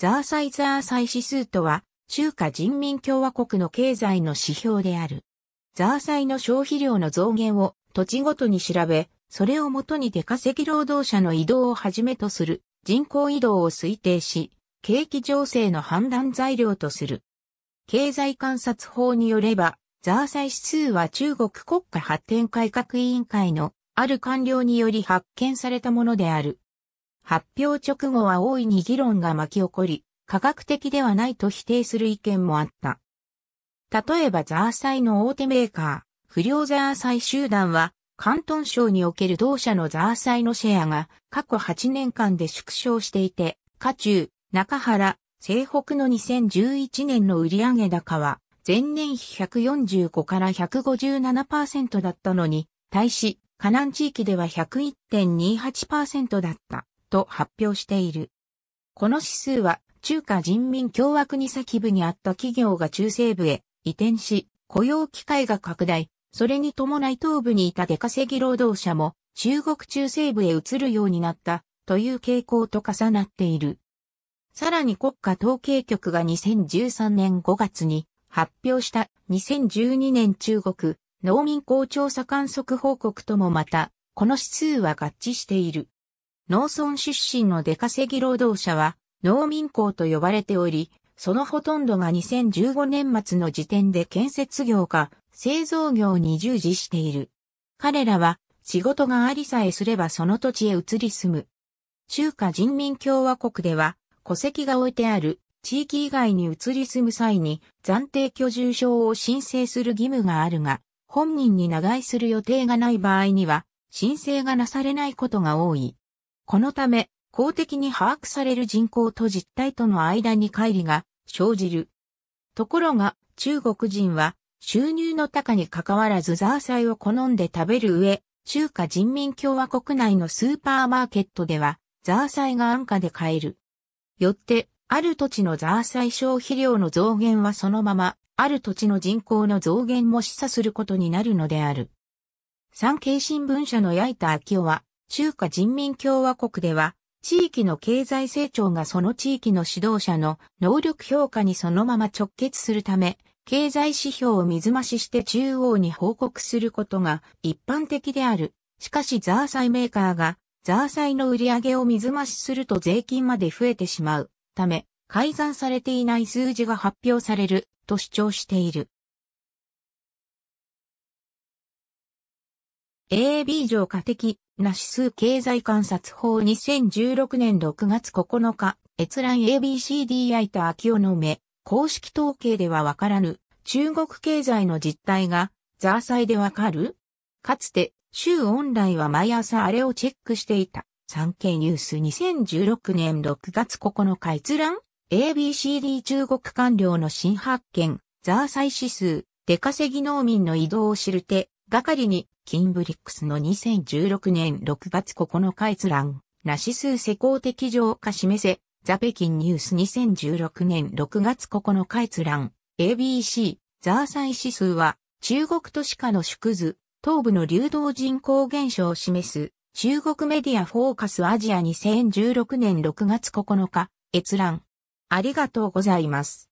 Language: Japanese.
ザーサイザーサイ指数とは、中華人民共和国の経済の指標である。ザーサイの消費量の増減を土地ごとに調べ、それをもとに出稼ぎ労働者の移動をはじめとする人口移動を推定し、景気情勢の判断材料とする。経済観察法によれば、ザーサイ指数は中国国家発展改革委員会のある官僚により発見されたものである。発表直後は大いに議論が巻き起こり、科学的ではないと否定する意見もあった。例えばザーサイの大手メーカー、不良ザーサイ集団は、関東省における同社のザーサイのシェアが過去8年間で縮小していて、下中、中原、西北の2011年の売上高は、前年比145から157%だったのに、対し、河南地域では101.28%だった。と発表している。この指数は中華人民共和国先部にあった企業が中西部へ移転し、雇用機会が拡大、それに伴い東部にいた出稼ぎ労働者も中国中西部へ移るようになったという傾向と重なっている。さらに国家統計局が2013年5月に発表した2012年中国農民工調査観測報告ともまた、この指数は合致している。農村出身の出稼ぎ労働者は農民工と呼ばれており、そのほとんどが2015年末の時点で建設業か製造業に従事している。彼らは仕事がありさえすればその土地へ移り住む。中華人民共和国では戸籍が置いてある地域以外に移り住む際に暫定居住証を申請する義務があるが、本人に長居する予定がない場合には申請がなされないことが多い。このため、公的に把握される人口と実態との間に乖離が生じる。ところが、中国人は収入の高に関わらずザーサイを好んで食べる上、中華人民共和国内のスーパーマーケットでは、ザーサイが安価で買える。よって、ある土地のザーサイ消費量の増減はそのまま、ある土地の人口の増減も示唆することになるのである。産経新聞社の矢板秋夫は、中華人民共和国では、地域の経済成長がその地域の指導者の能力評価にそのまま直結するため、経済指標を水増しして中央に報告することが一般的である。しかしザーサイメーカーがザーサイの売り上げを水増しすると税金まで増えてしまうため、改ざんされていない数字が発表されると主張している。AB 上下的な指数経済観察法2016年6月9日、閲覧 ABCD i と秋尾の目、公式統計ではわからぬ、中国経済の実態が、ザーサイでわかるかつて、週オンラインは毎朝あれをチェックしていた。産経ニュース2016年6月9日閲覧 ABCD 中国官僚の新発見、ザーサイ指数、出稼ぎ農民の移動を知る手、がかりに、キンブリックスの2016年6月9日閲覧、ナシ数施工的浄化示せ、ザ北京ニュース2016年6月9日閲覧、ABC、ザーサイ指数は、中国都市化の縮図、東部の流動人口減少を示す、中国メディアフォーカスアジア2016年6月9日、閲覧。ありがとうございます。